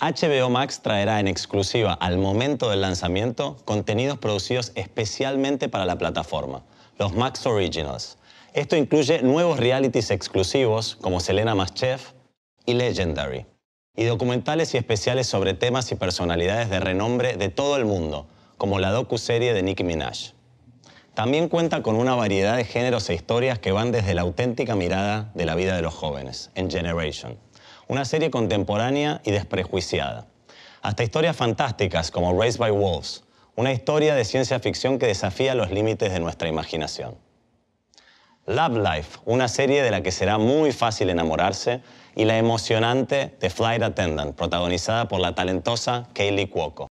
HBO Max traerá en exclusiva al momento del lanzamiento contenidos producidos especialmente para la plataforma, los Max Originals. Esto incluye nuevos realities exclusivos como Selena Maschef y Legendary, y documentales y especiales sobre temas y personalidades de renombre de todo el mundo, como la docu-serie de Nicki Minaj. También cuenta con una variedad de géneros e historias que van desde la auténtica mirada de la vida de los jóvenes, en Generation una serie contemporánea y desprejuiciada. Hasta historias fantásticas como Raised by Wolves, una historia de ciencia ficción que desafía los límites de nuestra imaginación. Love Life, una serie de la que será muy fácil enamorarse, y la emocionante The Flight Attendant, protagonizada por la talentosa Kaylee Cuoco.